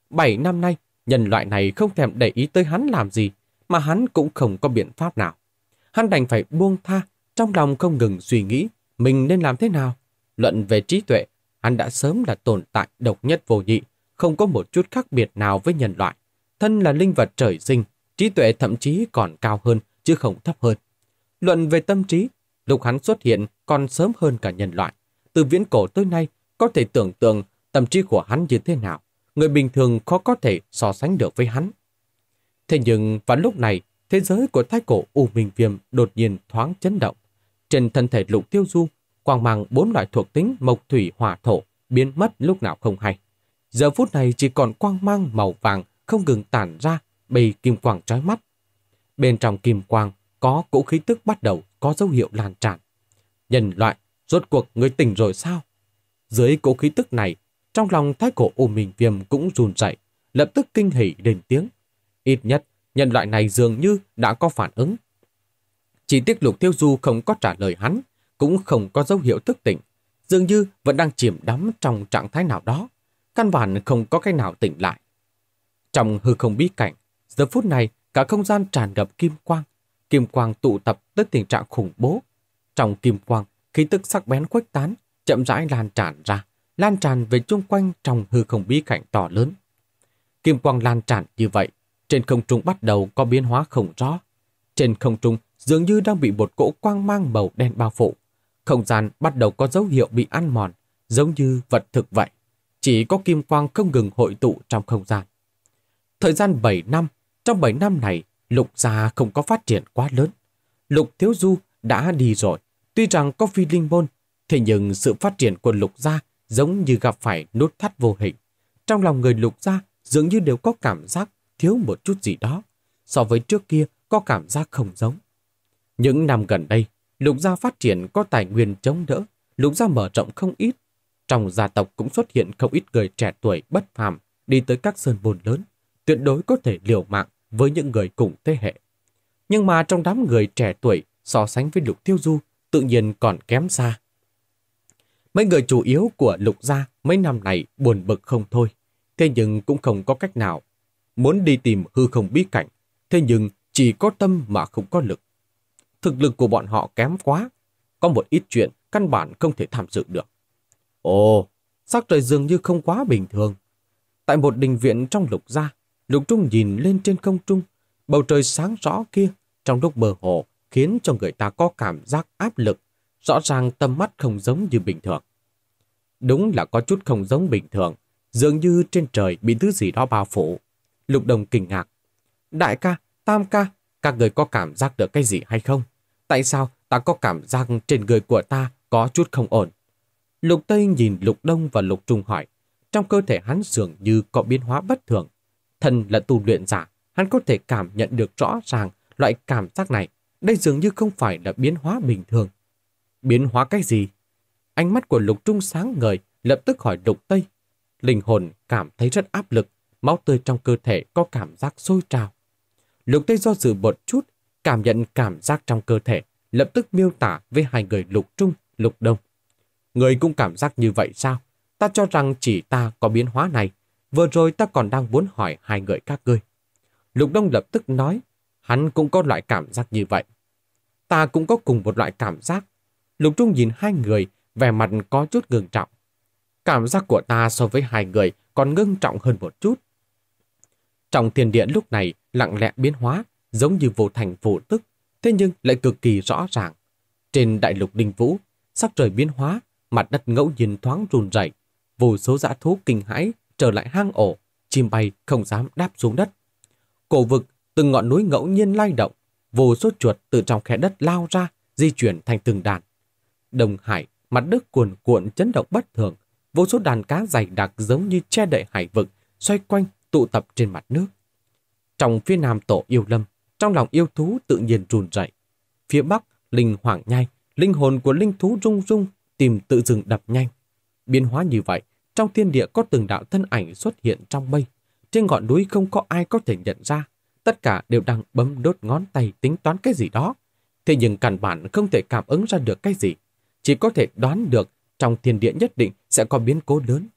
Bảy năm nay, nhân loại này không thèm để ý tới hắn làm gì, mà hắn cũng không có biện pháp nào. Hắn đành phải buông tha, trong lòng không ngừng suy nghĩ mình nên làm thế nào. Luận về trí tuệ, hắn đã sớm là tồn tại độc nhất vô nhị, không có một chút khác biệt nào với nhân loại. Thân là linh vật trời sinh, trí tuệ thậm chí còn cao hơn, chứ không thấp hơn. Luận về tâm trí, lúc hắn xuất hiện còn sớm hơn cả nhân loại từ viễn cổ tới nay, có thể tưởng tượng tâm trí của hắn như thế nào. Người bình thường khó có thể so sánh được với hắn. Thế nhưng vào lúc này, thế giới của thái cổ U Minh Viêm đột nhiên thoáng chấn động. Trên thân thể lục tiêu du, quang mang bốn loại thuộc tính mộc thủy hỏa thổ biến mất lúc nào không hay. Giờ phút này chỉ còn quang mang màu vàng không ngừng tản ra bầy kim quang trói mắt. Bên trong kim quang có cỗ khí tức bắt đầu có dấu hiệu lan tràn. Nhân loại Rốt cuộc người tỉnh rồi sao? Dưới cỗ khí tức này, trong lòng thái cổ ô mình viêm cũng run dậy lập tức kinh hỉ lên tiếng. Ít nhất, nhân loại này dường như đã có phản ứng. Chỉ tiếc lục tiêu du không có trả lời hắn, cũng không có dấu hiệu thức tỉnh, dường như vẫn đang chìm đắm trong trạng thái nào đó. Căn bản không có cái nào tỉnh lại. Trong hư không bí cảnh, giờ phút này cả không gian tràn ngập kim quang. Kim quang tụ tập tới tình trạng khủng bố. Trong kim quang Khí tức sắc bén khuếch tán, chậm rãi lan tràn ra, lan tràn về chung quanh trong hư không bí cảnh to lớn. Kim quang lan tràn như vậy, trên không trung bắt đầu có biến hóa không rõ. Trên không trung dường như đang bị một cỗ quang mang màu đen bao phủ. Không gian bắt đầu có dấu hiệu bị ăn mòn, giống như vật thực vậy. Chỉ có kim quang không ngừng hội tụ trong không gian. Thời gian 7 năm, trong 7 năm này, lục gia không có phát triển quá lớn. Lục thiếu du đã đi rồi, Tuy rằng có phi linh môn, thế nhưng sự phát triển của lục gia giống như gặp phải nút thắt vô hình. Trong lòng người lục gia dường như đều có cảm giác thiếu một chút gì đó. So với trước kia có cảm giác không giống. Những năm gần đây, lục gia phát triển có tài nguyên chống đỡ, lục gia mở rộng không ít. Trong gia tộc cũng xuất hiện không ít người trẻ tuổi bất phàm đi tới các sơn bồn lớn, tuyệt đối có thể liều mạng với những người cùng thế hệ. Nhưng mà trong đám người trẻ tuổi so sánh với lục tiêu du tự nhiên còn kém xa. Mấy người chủ yếu của lục gia mấy năm này buồn bực không thôi, thế nhưng cũng không có cách nào. Muốn đi tìm hư không bí cảnh, thế nhưng chỉ có tâm mà không có lực. Thực lực của bọn họ kém quá, có một ít chuyện căn bản không thể tham dự được. Ồ, sắc trời dường như không quá bình thường. Tại một đình viện trong lục gia, lục trung nhìn lên trên không trung, bầu trời sáng rõ kia trong lúc bờ hồ khiến cho người ta có cảm giác áp lực, rõ ràng tâm mắt không giống như bình thường. Đúng là có chút không giống bình thường, dường như trên trời bị thứ gì đó bao phủ. Lục đồng kinh ngạc. Đại ca, tam ca, các người có cảm giác được cái gì hay không? Tại sao ta có cảm giác trên người của ta có chút không ổn? Lục Tây nhìn Lục Đông và Lục Trung hỏi. Trong cơ thể hắn dường như có biến hóa bất thường. Thần là tu luyện giả, hắn có thể cảm nhận được rõ ràng loại cảm giác này đây dường như không phải là biến hóa bình thường. Biến hóa cái gì? Ánh mắt của Lục Trung sáng ngời, lập tức hỏi Lục Tây. Linh hồn cảm thấy rất áp lực, máu tươi trong cơ thể có cảm giác sôi trào. Lục Tây do dự một chút, cảm nhận cảm giác trong cơ thể, lập tức miêu tả với hai người Lục Trung, Lục Đông. Người cũng cảm giác như vậy sao? Ta cho rằng chỉ ta có biến hóa này. Vừa rồi ta còn đang muốn hỏi hai người các ngươi. Lục Đông lập tức nói, Hắn cũng có loại cảm giác như vậy. Ta cũng có cùng một loại cảm giác. Lục Trung nhìn hai người, vẻ mặt có chút ngưng trọng. Cảm giác của ta so với hai người còn ngưng trọng hơn một chút. Trong thiên địa lúc này lặng lẽ biến hóa, giống như vô thành vô tức, thế nhưng lại cực kỳ rõ ràng. Trên đại lục Đinh Vũ, sắc trời biến hóa, mặt đất ngẫu nhiên thoáng run rẩy, vô số dã thú kinh hãi trở lại hang ổ, chim bay không dám đáp xuống đất. Cổ vực từng ngọn núi ngẫu nhiên lay động, vô số chuột từ trong khe đất lao ra, di chuyển thành từng đàn. Đồng hải, mặt đất cuồn cuộn chấn động bất thường, vô số đàn cá dày đặc giống như che đậy hải vực, xoay quanh tụ tập trên mặt nước. Trong phía nam tổ yêu lâm, trong lòng yêu thú tự nhiên run rẩy. Phía bắc, linh hoàng nhai, linh hồn của linh thú rung rung, tìm tự dừng đập nhanh. Biến hóa như vậy, trong thiên địa có từng đạo thân ảnh xuất hiện trong mây. Trên ngọn núi không có ai có thể nhận ra, tất cả đều đang bấm đốt ngón tay tính toán cái gì đó. Thế nhưng căn bản không thể cảm ứng ra được cái gì. Chỉ có thể đoán được trong thiên địa nhất định sẽ có biến cố lớn.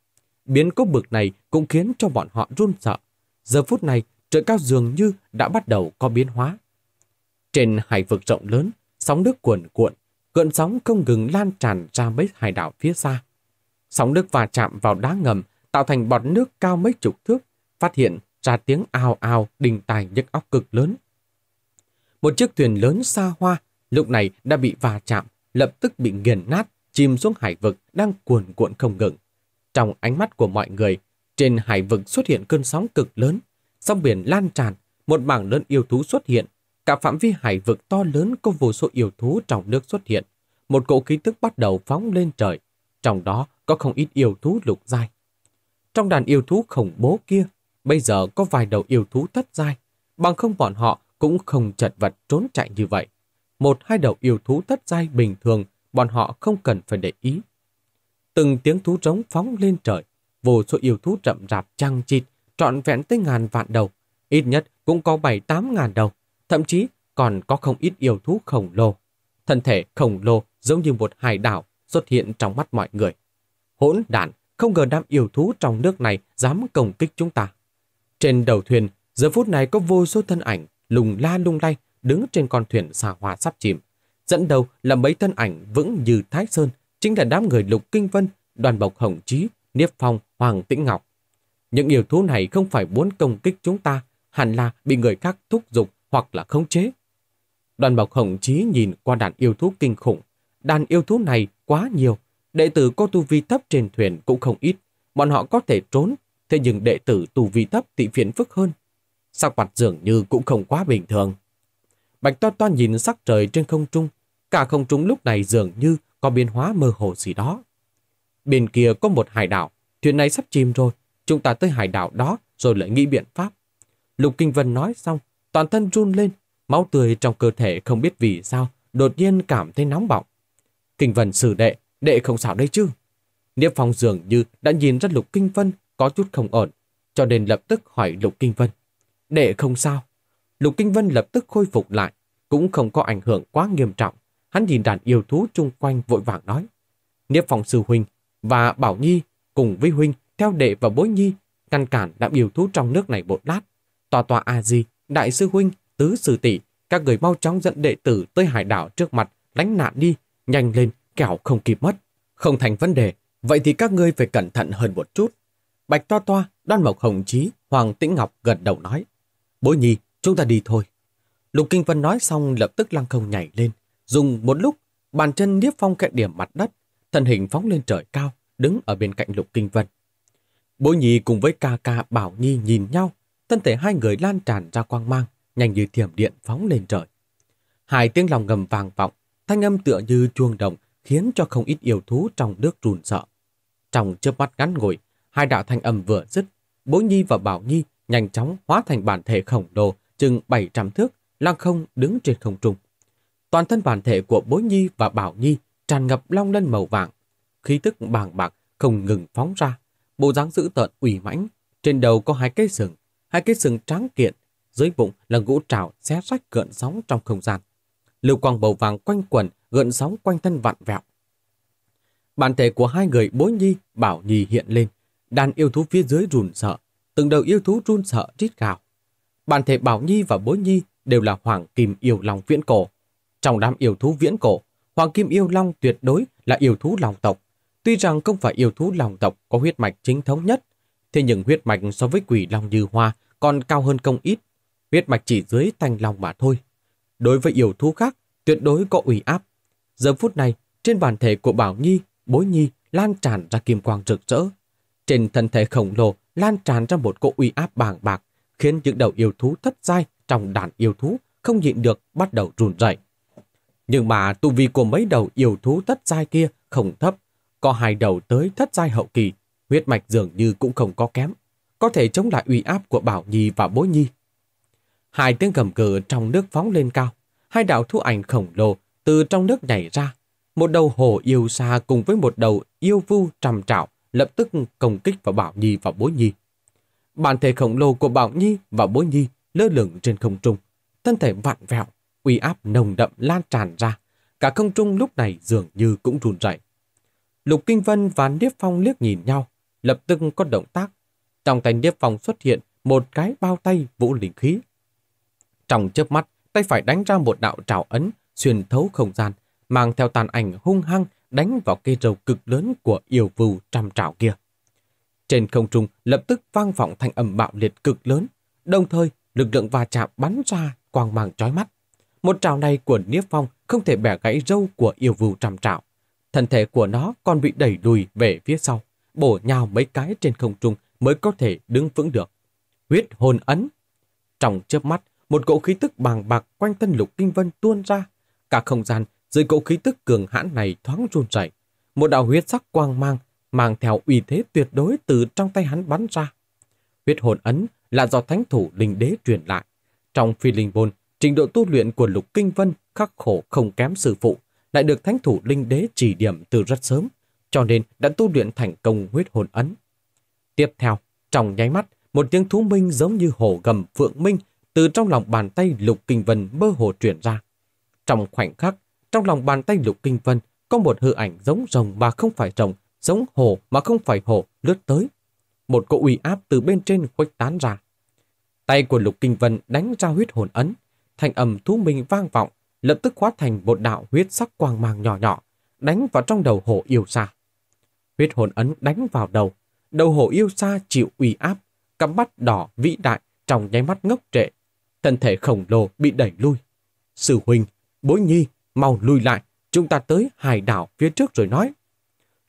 Biến cố bực này cũng khiến cho bọn họ run sợ. Giờ phút này, trời cao dường như đã bắt đầu có biến hóa. Trên hải vực rộng lớn, sóng nước cuồn cuộn, cơn sóng không ngừng lan tràn ra mấy hải đảo phía xa. Sóng nước va chạm vào đá ngầm, tạo thành bọt nước cao mấy chục thước, phát hiện ra tiếng ào ào đình tài nhức óc cực lớn. Một chiếc thuyền lớn xa hoa lúc này đã bị va chạm, lập tức bị nghiền nát, chìm xuống hải vực đang cuồn cuộn không ngừng. Trong ánh mắt của mọi người, trên hải vực xuất hiện cơn sóng cực lớn, sóng biển lan tràn, một mảng lớn yêu thú xuất hiện. Cả phạm vi hải vực to lớn có vô số yêu thú trong nước xuất hiện. Một cỗ khí tức bắt đầu phóng lên trời, trong đó có không ít yêu thú lục giai. Trong đàn yêu thú khổng bố kia Bây giờ có vài đầu yêu thú thất giai, bằng không bọn họ cũng không chật vật trốn chạy như vậy. Một hai đầu yêu thú thất giai bình thường, bọn họ không cần phải để ý. Từng tiếng thú trống phóng lên trời, vô số yêu thú rậm rạp trăng chịt, trọn vẹn tới ngàn vạn đầu, ít nhất cũng có bảy tám ngàn đầu, thậm chí còn có không ít yêu thú khổng lồ. Thân thể khổng lồ giống như một hải đảo xuất hiện trong mắt mọi người. Hỗn đản, không ngờ đám yêu thú trong nước này dám công kích chúng ta. Trên đầu thuyền, giờ phút này có vô số thân ảnh lùng la lung lay đứng trên con thuyền xà hòa sắp chìm. Dẫn đầu là mấy thân ảnh vững như Thái Sơn, chính là đám người Lục Kinh Vân, đoàn bộc Hồng Trí, Niếp Phong, Hoàng Tĩnh Ngọc. Những yêu thú này không phải muốn công kích chúng ta, hẳn là bị người khác thúc giục hoặc là khống chế. Đoàn bộc Hồng Trí nhìn qua đàn yêu thú kinh khủng. Đàn yêu thú này quá nhiều, đệ tử có tu vi thấp trên thuyền cũng không ít. Bọn họ có thể trốn Thế nhưng đệ tử tu vi thấp thì phiền phức hơn. Sắc mặt dường như cũng không quá bình thường. Bạch toan toan nhìn sắc trời trên không trung. Cả không trung lúc này dường như có biến hóa mơ hồ gì đó. Bên kia có một hải đảo. Thuyền này sắp chìm rồi. Chúng ta tới hải đảo đó rồi lại nghĩ biện pháp. Lục Kinh Vân nói xong, toàn thân run lên. Máu tươi trong cơ thể không biết vì sao đột nhiên cảm thấy nóng bỏng. Kinh Vân xử đệ, đệ không sao đây chứ? Niếp Phong dường như đã nhìn ra Lục Kinh Vân có chút không ổn, cho nên lập tức hỏi Lục Kinh Vân. Đệ không sao. Lục Kinh Vân lập tức khôi phục lại, cũng không có ảnh hưởng quá nghiêm trọng. Hắn nhìn đàn yêu thú chung quanh vội vàng nói. Niếp phòng sư huynh và Bảo Nhi cùng với huynh theo đệ và bối nhi ngăn cản đám yêu thú trong nước này một lát. Tòa tòa A-di, đại sư huynh, tứ sư tỷ các người mau chóng dẫn đệ tử tới hải đảo trước mặt, lánh nạn đi, nhanh lên, kẻo không kịp mất. Không thành vấn đề, vậy thì các ngươi phải cẩn thận hơn một chút. Bạch Toa Toa, Đoan Mộc Hồng Chí, Hoàng Tĩnh Ngọc gật đầu nói. bối nhi, chúng ta đi thôi. Lục Kinh Vân nói xong lập tức lăng không nhảy lên. Dùng một lúc, bàn chân điếp phong kẹt điểm mặt đất, thân hình phóng lên trời cao, đứng ở bên cạnh Lục Kinh Vân. bối nhi cùng với ca ca Bảo Nhi nhìn nhau, thân thể hai người lan tràn ra quang mang, nhanh như thiểm điện phóng lên trời. Hai tiếng lòng ngầm vàng vọng, thanh âm tựa như chuông đồng khiến cho không ít yêu thú trong nước run sợ. Trong chớp mắt ngắn ngồi Hai đạo thanh âm vừa dứt, Bố Nhi và Bảo Nhi nhanh chóng hóa thành bản thể khổng lồ chừng 700 thước, lăng không đứng trên không trung. Toàn thân bản thể của Bố Nhi và Bảo Nhi tràn ngập long lân màu vàng, khí tức bàng bạc không ngừng phóng ra, bộ dáng dữ tợn ủy mãnh, trên đầu có hai cây sừng, hai cây sừng tráng kiện, dưới bụng là ngũ trảo xé rách gợn sóng trong không gian. Lưu quang bầu vàng quanh quẩn, gợn sóng quanh thân vặn vẹo. Bản thể của hai người Bố Nhi, Bảo Nhi hiện lên, Đàn yêu thú phía dưới run sợ, từng đầu yêu thú run sợ rít gào. Bản thể Bảo Nhi và Bối Nhi đều là hoàng kim yêu long viễn cổ. Trong đám yêu thú viễn cổ, hoàng kim yêu long tuyệt đối là yêu thú lòng tộc. Tuy rằng không phải yêu thú lòng tộc có huyết mạch chính thống nhất, thế nhưng huyết mạch so với quỷ long như hoa còn cao hơn công ít. Huyết mạch chỉ dưới thanh long mà thôi. Đối với yêu thú khác, tuyệt đối có ủy áp. Giờ phút này, trên bản thể của Bảo Nhi, Bối Nhi lan tràn ra kim quang rực rỡ, trên thân thể khổng lồ lan tràn ra một cỗ uy áp bàng bạc, khiến những đầu yêu thú thất giai trong đàn yêu thú không nhịn được bắt đầu run rẩy. Nhưng mà tu vi của mấy đầu yêu thú thất giai kia không thấp, có hai đầu tới thất giai hậu kỳ, huyết mạch dường như cũng không có kém, có thể chống lại uy áp của Bảo Nhi và Bối Nhi. Hai tiếng gầm cừ trong nước phóng lên cao, hai đạo thu ảnh khổng lồ từ trong nước nhảy ra, một đầu hổ yêu xa cùng với một đầu yêu vu trầm trạo lập tức công kích vào Bảo Nhi và Bối Nhi. Bản thể khổng lồ của Bảo Nhi và Bối Nhi lơ lửng trên không trung, thân thể vặn vẹo, uy áp nồng đậm lan tràn ra, cả không trung lúc này dường như cũng run rẩy. Lục Kinh Vân và Niếp Phong liếc nhìn nhau, lập tức có động tác. Trong tay Niếp Phong xuất hiện một cái bao tay vũ linh khí. Trong chớp mắt, tay phải đánh ra một đạo trào ấn xuyên thấu không gian, mang theo tàn ảnh hung hăng đánh vào cây râu cực lớn của yêu vù trăm trảo kia. Trên không trung lập tức vang vọng thanh âm bạo liệt cực lớn, đồng thời lực lượng va chạm bắn ra quang mang trói mắt. Một trào này của Niếp Phong không thể bẻ gãy râu của yêu vù trăm trảo. Thân thể của nó còn bị đẩy lùi về phía sau, bổ nhào mấy cái trên không trung mới có thể đứng vững được. Huyết hồn ấn. Trong chớp mắt, một cỗ khí tức bàng bạc quanh thân lục kinh vân tuôn ra. Cả không gian dưới cỗ khí tức cường hãn này thoáng run rẩy, một đạo huyết sắc quang mang mang theo uy thế tuyệt đối từ trong tay hắn bắn ra. Huyết hồn ấn là do thánh thủ linh đế truyền lại. Trong phi linh bôn trình độ tu luyện của Lục Kinh Vân khắc khổ không kém sư phụ, lại được thánh thủ linh đế chỉ điểm từ rất sớm, cho nên đã tu luyện thành công huyết hồn ấn. Tiếp theo, trong nháy mắt, một tiếng thú minh giống như hổ gầm phượng minh từ trong lòng bàn tay Lục Kinh Vân mơ hồ truyền ra. Trong khoảnh khắc, trong lòng bàn tay Lục Kinh Vân có một hư ảnh giống rồng mà không phải rồng, giống hổ mà không phải hổ lướt tới. Một cỗ uy áp từ bên trên khuếch tán ra. Tay của Lục Kinh Vân đánh ra huyết hồn ấn, thành âm thú minh vang vọng, lập tức hóa thành một đạo huyết sắc quang mang nhỏ nhỏ, đánh vào trong đầu hổ yêu xa. Huyết hồn ấn đánh vào đầu, đầu hổ yêu xa chịu uy áp, cặp mắt đỏ vĩ đại trong nháy mắt ngốc trệ, thân thể khổng lồ bị đẩy lui. sử huynh, bối nhi mau lùi lại, chúng ta tới hải đảo phía trước rồi nói.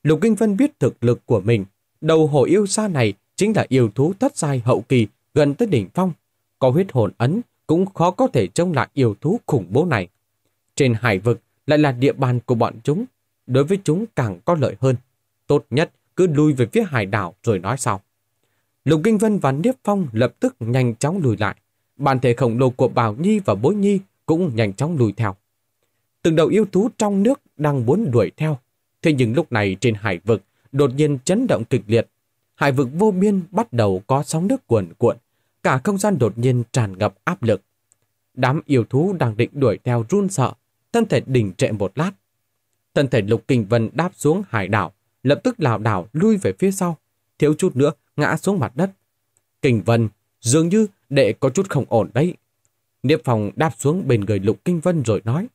Lục Kinh Vân biết thực lực của mình, đầu hồ yêu xa này chính là yêu thú thất giai hậu kỳ gần tới đỉnh phong. Có huyết hồn ấn cũng khó có thể trông lại yêu thú khủng bố này. Trên hải vực lại là địa bàn của bọn chúng, đối với chúng càng có lợi hơn. Tốt nhất cứ lùi về phía hải đảo rồi nói sau. Lục Kinh Vân và Niếp Phong lập tức nhanh chóng lùi lại. bản thể khổng lồ của Bảo Nhi và Bối Nhi cũng nhanh chóng lùi theo từng đầu yêu thú trong nước đang muốn đuổi theo. Thế nhưng lúc này trên hải vực đột nhiên chấn động kịch liệt. Hải vực vô biên bắt đầu có sóng nước cuồn cuộn, cả không gian đột nhiên tràn ngập áp lực. Đám yêu thú đang định đuổi theo run sợ, thân thể đình trệ một lát. Thân thể Lục Kinh Vân đáp xuống hải đảo, lập tức lảo đảo lui về phía sau, thiếu chút nữa ngã xuống mặt đất. Kinh Vân dường như đệ có chút không ổn đấy. Niếp phòng đáp xuống bên người Lục Kinh Vân rồi nói.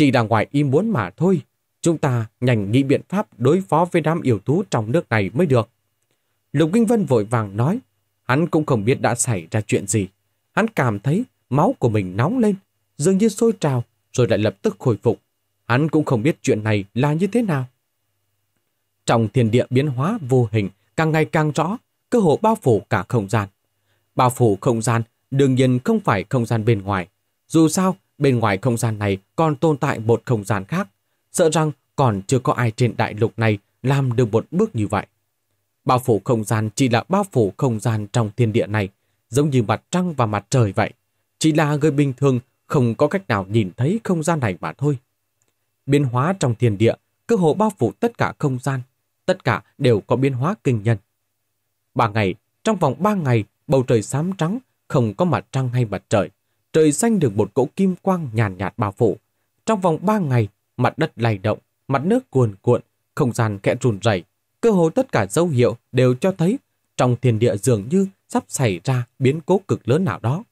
Chỉ là ngoài ý muốn mà thôi, chúng ta nhanh nghĩ biện pháp đối phó với đám yêu thú trong nước này mới được. Lục Kinh Vân vội vàng nói, hắn cũng không biết đã xảy ra chuyện gì. Hắn cảm thấy máu của mình nóng lên, dường như sôi trào, rồi lại lập tức khôi phục. Hắn cũng không biết chuyện này là như thế nào. Trong thiên địa biến hóa vô hình, càng ngày càng rõ, cơ hồ bao phủ cả không gian. Bao phủ không gian đương nhiên không phải không gian bên ngoài. Dù sao, Bên ngoài không gian này còn tồn tại một không gian khác. Sợ rằng còn chưa có ai trên đại lục này làm được một bước như vậy. Bao phủ không gian chỉ là bao phủ không gian trong thiên địa này, giống như mặt trăng và mặt trời vậy. Chỉ là người bình thường không có cách nào nhìn thấy không gian này mà thôi. Biến hóa trong thiên địa, cơ hồ bao phủ tất cả không gian, tất cả đều có biến hóa kinh nhân. Ba ngày, trong vòng ba ngày, bầu trời xám trắng, không có mặt trăng hay mặt trời trời xanh được một cỗ kim quang nhàn nhạt, nhạt bao phủ. Trong vòng ba ngày, mặt đất lay động, mặt nước cuồn cuộn, không gian kẽ run rẩy. Cơ hồ tất cả dấu hiệu đều cho thấy trong thiên địa dường như sắp xảy ra biến cố cực lớn nào đó.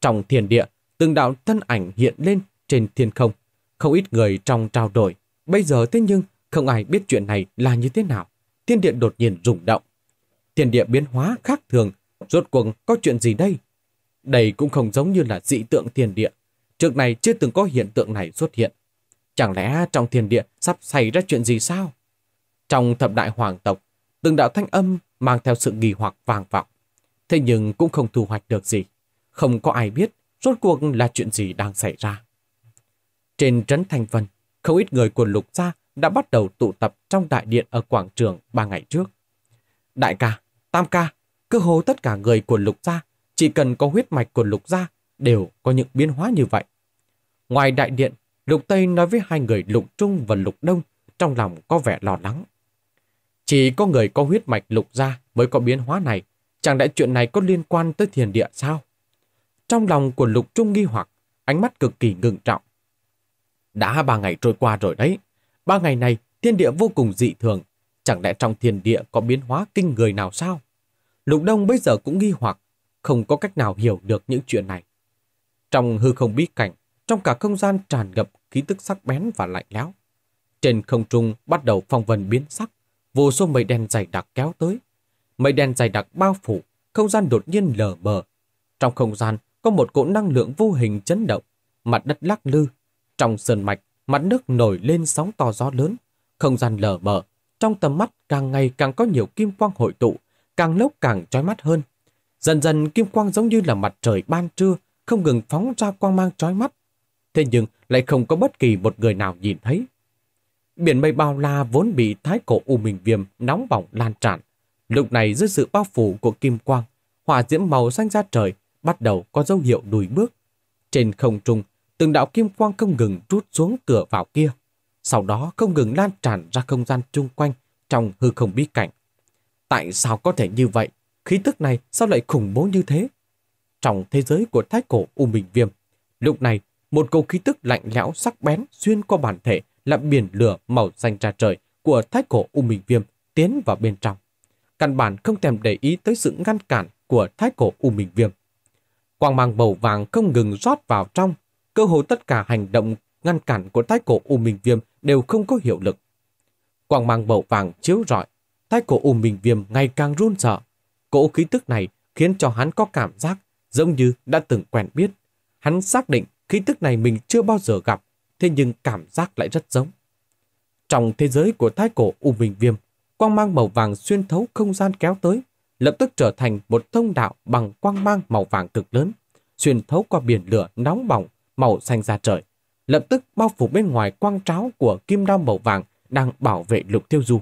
Trong thiên địa, từng đạo thân ảnh hiện lên trên thiên không. Không ít người trong trao đổi. Bây giờ thế nhưng không ai biết chuyện này là như thế nào. Thiên địa đột nhiên rung động. Thiên địa biến hóa khác thường. Rốt cuộc có chuyện gì đây? Đây cũng không giống như là dị tượng thiên địa. Trước này chưa từng có hiện tượng này xuất hiện. Chẳng lẽ trong thiên địa sắp xảy ra chuyện gì sao? Trong thập đại hoàng tộc, từng đạo thanh âm mang theo sự nghi hoặc vàng vọng. Thế nhưng cũng không thu hoạch được gì. Không có ai biết rốt cuộc là chuyện gì đang xảy ra. Trên trấn thành Vân, không ít người của lục gia đã bắt đầu tụ tập trong đại điện ở quảng trường ba ngày trước. Đại ca, tam ca, cơ hồ tất cả người của lục gia chỉ cần có huyết mạch của lục gia đều có những biến hóa như vậy. Ngoài đại điện, lục Tây nói với hai người lục Trung và lục Đông trong lòng có vẻ lo lắng. Chỉ có người có huyết mạch lục gia mới có biến hóa này, chẳng lẽ chuyện này có liên quan tới thiền địa sao? Trong lòng của lục Trung nghi hoặc, ánh mắt cực kỳ ngừng trọng. Đã ba ngày trôi qua rồi đấy, ba ngày này thiên địa vô cùng dị thường, chẳng lẽ trong thiên địa có biến hóa kinh người nào sao? Lục Đông bây giờ cũng nghi hoặc, không có cách nào hiểu được những chuyện này. Trong hư không bí cảnh, trong cả không gian tràn ngập khí tức sắc bén và lạnh lẽo. Trên không trung bắt đầu phong vân biến sắc, vô số mây đen dày đặc kéo tới. Mây đen dày đặc bao phủ, không gian đột nhiên lờ mờ. Trong không gian có một cỗ năng lượng vô hình chấn động, mặt đất lắc lư. Trong sơn mạch, mặt nước nổi lên sóng to gió lớn. Không gian lờ mờ, trong tầm mắt càng ngày càng có nhiều kim quang hội tụ, càng lúc càng trói mắt hơn, Dần dần kim quang giống như là mặt trời ban trưa, không ngừng phóng ra quang mang trói mắt. Thế nhưng lại không có bất kỳ một người nào nhìn thấy. Biển mây bao la vốn bị thái cổ u minh viêm nóng bỏng lan tràn. Lúc này dưới sự bao phủ của kim quang, hỏa diễm màu xanh ra trời bắt đầu có dấu hiệu lùi bước. Trên không trung, từng đạo kim quang không ngừng rút xuống cửa vào kia, sau đó không ngừng lan tràn ra không gian chung quanh trong hư không bí cảnh. Tại sao có thể như vậy? khí tức này sao lại khủng bố như thế? Trong thế giới của thái cổ U Minh Viêm, lúc này một cầu khí tức lạnh lẽo sắc bén xuyên qua bản thể là biển lửa màu xanh ra trời của thái cổ U Minh Viêm tiến vào bên trong. Căn bản không thèm để ý tới sự ngăn cản của thái cổ U Minh Viêm. Quang mang màu vàng không ngừng rót vào trong, cơ hồ tất cả hành động ngăn cản của thái cổ U Minh Viêm đều không có hiệu lực. Quang mang màu vàng chiếu rọi, thái cổ U Minh Viêm ngày càng run sợ, Cỗ khí tức này khiến cho hắn có cảm giác giống như đã từng quen biết. Hắn xác định khí tức này mình chưa bao giờ gặp, thế nhưng cảm giác lại rất giống. Trong thế giới của thái cổ U Minh Viêm, quang mang màu vàng xuyên thấu không gian kéo tới, lập tức trở thành một thông đạo bằng quang mang màu vàng cực lớn, xuyên thấu qua biển lửa nóng bỏng, màu xanh ra trời, lập tức bao phủ bên ngoài quang tráo của kim đao màu vàng đang bảo vệ lục tiêu du.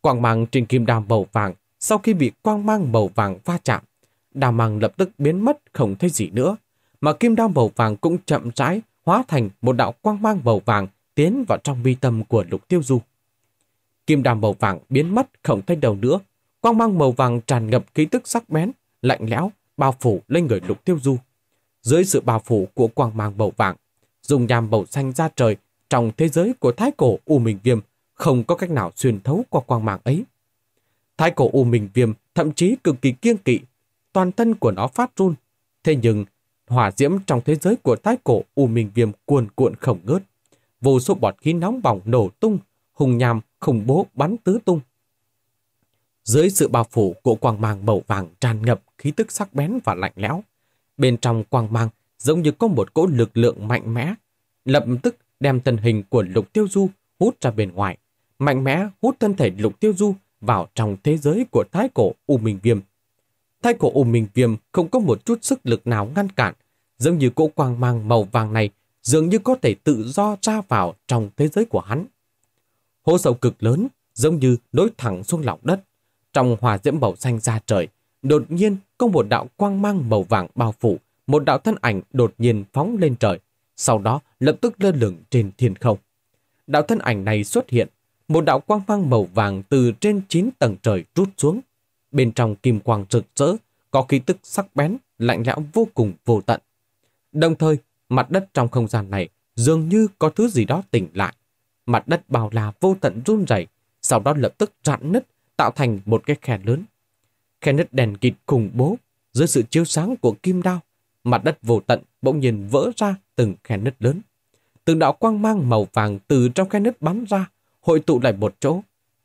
Quang mang trên kim đao màu vàng sau khi bị quang mang màu vàng va chạm, đào mang lập tức biến mất không thấy gì nữa, mà kim đao màu vàng cũng chậm rãi hóa thành một đạo quang mang màu vàng tiến vào trong vi tâm của lục tiêu du. Kim đao màu vàng biến mất không thấy đầu nữa, quang mang màu vàng tràn ngập khí tức sắc bén, lạnh lẽo, bao phủ lên người lục tiêu du. Dưới sự bao phủ của quang mang màu vàng, dùng nhàm màu xanh ra trời trong thế giới của thái cổ U Minh Viêm không có cách nào xuyên thấu qua quang mang ấy. Thái cổ U Minh Viêm thậm chí cực kỳ kiêng kỵ, toàn thân của nó phát run. Thế nhưng, hỏa diễm trong thế giới của thái cổ U Minh Viêm cuồn cuộn không ngớt. Vô số bọt khí nóng bỏng nổ tung, hùng nham khủng bố bắn tứ tung. Dưới sự bao phủ của quang mang màu vàng tràn ngập khí tức sắc bén và lạnh lẽo. Bên trong quang mang giống như có một cỗ lực lượng mạnh mẽ, lập tức đem thân hình của Lục Tiêu Du hút ra bên ngoài, mạnh mẽ hút thân thể Lục Tiêu Du vào trong thế giới của thái cổ U Minh Viêm. Thái cổ U Minh Viêm không có một chút sức lực nào ngăn cản, giống như cỗ quang mang màu vàng này dường như có thể tự do ra vào trong thế giới của hắn. Hố sâu cực lớn giống như nối thẳng xuống lòng đất. Trong hòa diễm màu xanh ra trời, đột nhiên có một đạo quang mang màu vàng bao phủ, một đạo thân ảnh đột nhiên phóng lên trời, sau đó lập tức lơ lửng trên thiên không. Đạo thân ảnh này xuất hiện một đạo quang mang màu vàng từ trên 9 tầng trời rút xuống. Bên trong kim quang rực rỡ, có khí tức sắc bén, lạnh lẽo vô cùng vô tận. Đồng thời, mặt đất trong không gian này dường như có thứ gì đó tỉnh lại. Mặt đất bao la vô tận run rẩy, sau đó lập tức rạn nứt, tạo thành một cái khe lớn. Khe nứt đèn kịt khủng bố, dưới sự chiếu sáng của kim đao, mặt đất vô tận bỗng nhiên vỡ ra từng khe nứt lớn. Từng đạo quang mang màu vàng từ trong khe nứt bắn ra, hội tụ lại một chỗ,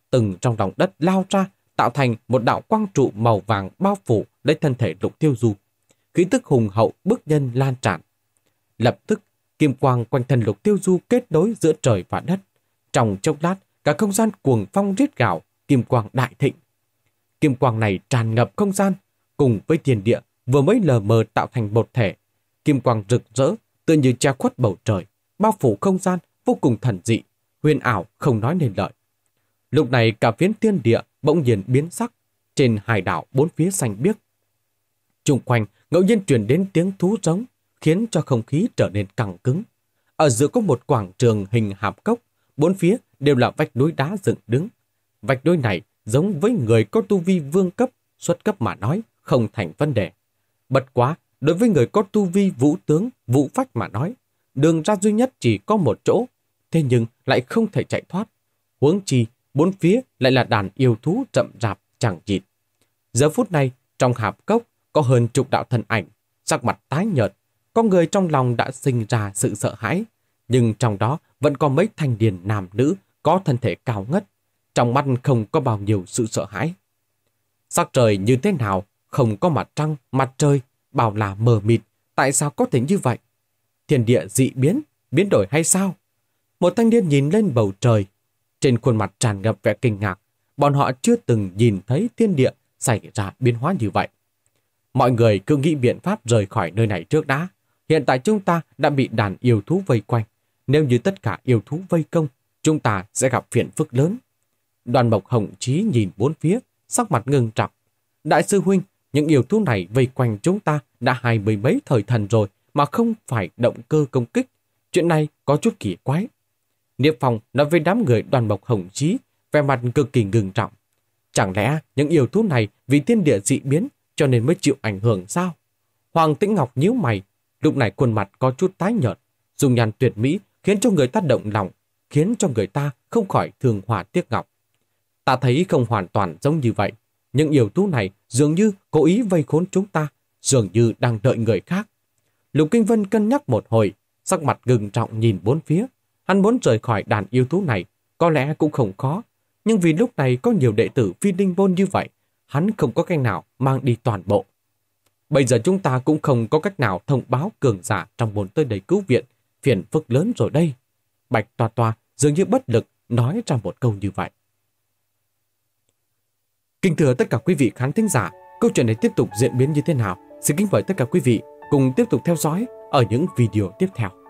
từng trong lòng đất lao ra, tạo thành một đạo quang trụ màu vàng bao phủ lấy thân thể lục tiêu du. Khí tức hùng hậu bức nhân lan tràn. Lập tức, kim quang quanh thân lục tiêu du kết nối giữa trời và đất. Trong chốc lát, cả không gian cuồng phong riết gạo, kim quang đại thịnh. Kim quang này tràn ngập không gian, cùng với tiền địa vừa mới lờ mờ tạo thành một thể. Kim quang rực rỡ, tựa như che khuất bầu trời, bao phủ không gian vô cùng thần dị huyền ảo không nói nên lợi. Lúc này cả phiến tiên địa bỗng nhiên biến sắc, trên hải đảo bốn phía xanh biếc. Trung quanh ngẫu nhiên truyền đến tiếng thú giống, khiến cho không khí trở nên căng cứng. Ở giữa có một quảng trường hình hạp cốc, bốn phía đều là vách núi đá dựng đứng. Vách núi này giống với người có tu vi vương cấp, xuất cấp mà nói, không thành vấn đề. Bật quá, đối với người có tu vi vũ tướng, vũ phách mà nói, đường ra duy nhất chỉ có một chỗ thế nhưng lại không thể chạy thoát. Huống chi, bốn phía lại là đàn yêu thú chậm rạp chẳng chịt. Giờ phút này, trong hạp cốc có hơn chục đạo thần ảnh, sắc mặt tái nhợt, con người trong lòng đã sinh ra sự sợ hãi, nhưng trong đó vẫn có mấy thanh điền nam nữ có thân thể cao ngất, trong mắt không có bao nhiêu sự sợ hãi. Sắc trời như thế nào, không có mặt trăng, mặt trời, bảo là mờ mịt, tại sao có thể như vậy? Thiên địa dị biến, biến đổi hay sao? Một thanh niên nhìn lên bầu trời. Trên khuôn mặt tràn ngập vẻ kinh ngạc, bọn họ chưa từng nhìn thấy thiên địa xảy ra biến hóa như vậy. Mọi người cứ nghĩ biện pháp rời khỏi nơi này trước đã. Hiện tại chúng ta đã bị đàn yêu thú vây quanh. Nếu như tất cả yêu thú vây công, chúng ta sẽ gặp phiền phức lớn. Đoàn mộc hồng trí nhìn bốn phía, sắc mặt ngưng trọng. Đại sư Huynh, những yêu thú này vây quanh chúng ta đã hai mươi mấy thời thần rồi mà không phải động cơ công kích. Chuyện này có chút kỳ quái. Niếp Phong nói với đám người đoàn mộc hồng chí, vẻ mặt cực kỳ ngừng trọng. Chẳng lẽ những yêu thú này vì thiên địa dị biến cho nên mới chịu ảnh hưởng sao? Hoàng Tĩnh Ngọc nhíu mày, lúc này khuôn mặt có chút tái nhợt, dùng nhàn tuyệt mỹ khiến cho người ta động lòng, khiến cho người ta không khỏi thường hòa tiếc ngọc. Ta thấy không hoàn toàn giống như vậy, những yêu thú này dường như cố ý vây khốn chúng ta, dường như đang đợi người khác. Lục Kinh Vân cân nhắc một hồi, sắc mặt gừng trọng nhìn bốn phía, Hắn muốn rời khỏi đàn yêu thú này, có lẽ cũng không khó. Nhưng vì lúc này có nhiều đệ tử phi linh môn như vậy, hắn không có cách nào mang đi toàn bộ. Bây giờ chúng ta cũng không có cách nào thông báo cường giả trong môn tới đầy cứu viện, phiền phức lớn rồi đây. Bạch Toa Toa dường như bất lực nói ra một câu như vậy. Kính thưa tất cả quý vị khán thính giả, câu chuyện này tiếp tục diễn biến như thế nào? Xin kính mời tất cả quý vị cùng tiếp tục theo dõi ở những video tiếp theo.